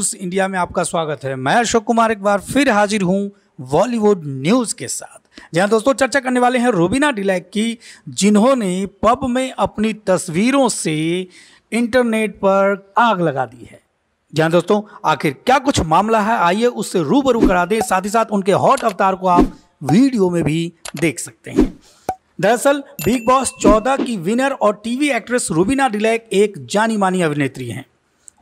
India में आपका स्वागत है मैं अशोक कुमार एक बार फिर हाजिर हूं बॉलीवुड न्यूज़ के साथ जहां दोस्तों चर्चा करने वाले हैं रूबीना डिलैक की जिन्होंने पब में अपनी तस्वीरों से इंटरनेट पर आग लगा दी है जहां दोस्तों आखिर क्या कुछ मामला है आइए उससे रूबरू करा दें साथ ही साथ उनके हॉट अवतार को आप वीडियो में भी देख सकते हैं दरअसल बिग बॉस 14 की विनर और टीवी एक्ट्रेस रूबीना डिलैक एक जानी मानी अभिनेत्री हैं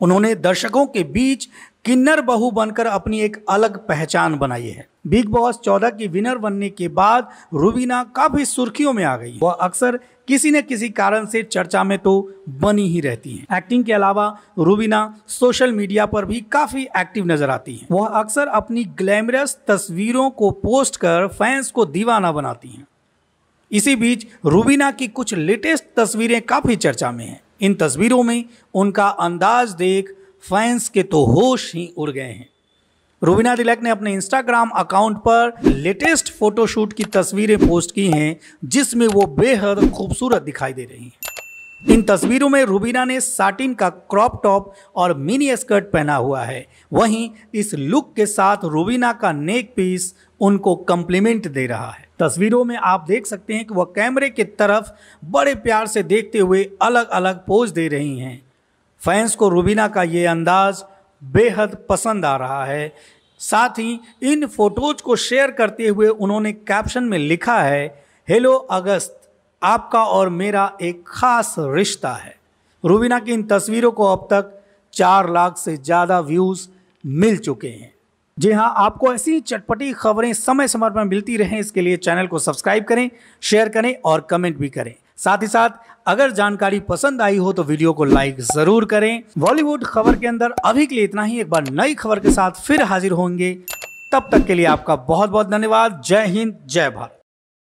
उन्होंने दर्शकों के बीच किन्नर बहु बनकर अपनी एक अलग पहचान बनाई है बिग बॉस चौदह की विनर बनने के बाद रूबीना काफी सुर्खियों में आ गई वह अक्सर किसी न किसी कारण से चर्चा में तो बनी ही रहती हैं। एक्टिंग के अलावा रूबीना सोशल मीडिया पर भी काफी एक्टिव नजर आती हैं। वह अक्सर अपनी ग्लैमरस तस्वीरों को पोस्ट कर फैंस को दीवाना बनाती हैं इसी बीच रूबीना की कुछ लेटेस्ट तस्वीरें काफी चर्चा में हैं इन तस्वीरों में उनका अंदाज देख फैंस के तो होश ही उड़ गए हैं रूबीना दिलैक ने अपने इंस्टाग्राम अकाउंट पर लेटेस्ट फोटोशूट की तस्वीरें पोस्ट की हैं जिसमें वो बेहद खूबसूरत दिखाई दे रही हैं इन तस्वीरों में रूबीना ने साटिन का क्रॉप टॉप और मिनी स्कर्ट पहना हुआ है वहीं इस लुक के साथ रूबीना का नेक पीस उनको कम्प्लीमेंट दे रहा है तस्वीरों में आप देख सकते हैं कि वह कैमरे की तरफ बड़े प्यार से देखते हुए अलग अलग पोज दे रही हैं फैंस को रूबीना का ये अंदाज बेहद पसंद आ रहा है साथ ही इन फोटोज को शेयर करते हुए उन्होंने कैप्शन में लिखा है हेलो अगस्त आपका और मेरा एक खास रिश्ता है रूबीना की इन तस्वीरों को अब तक चार लाख से ज़्यादा व्यूज़ मिल चुके हैं जी हाँ आपको ऐसी चटपटी खबरें समय समय पर मिलती रहें इसके लिए चैनल को सब्सक्राइब करें शेयर करें और कमेंट भी करें साथ ही साथ अगर जानकारी पसंद आई हो तो वीडियो को लाइक जरूर करें बॉलीवुड खबर के अंदर अभी के लिए इतना ही एक बार नई खबर के साथ फिर हाजिर होंगे तब तक के लिए आपका बहुत बहुत धन्यवाद जय हिंद जय भारत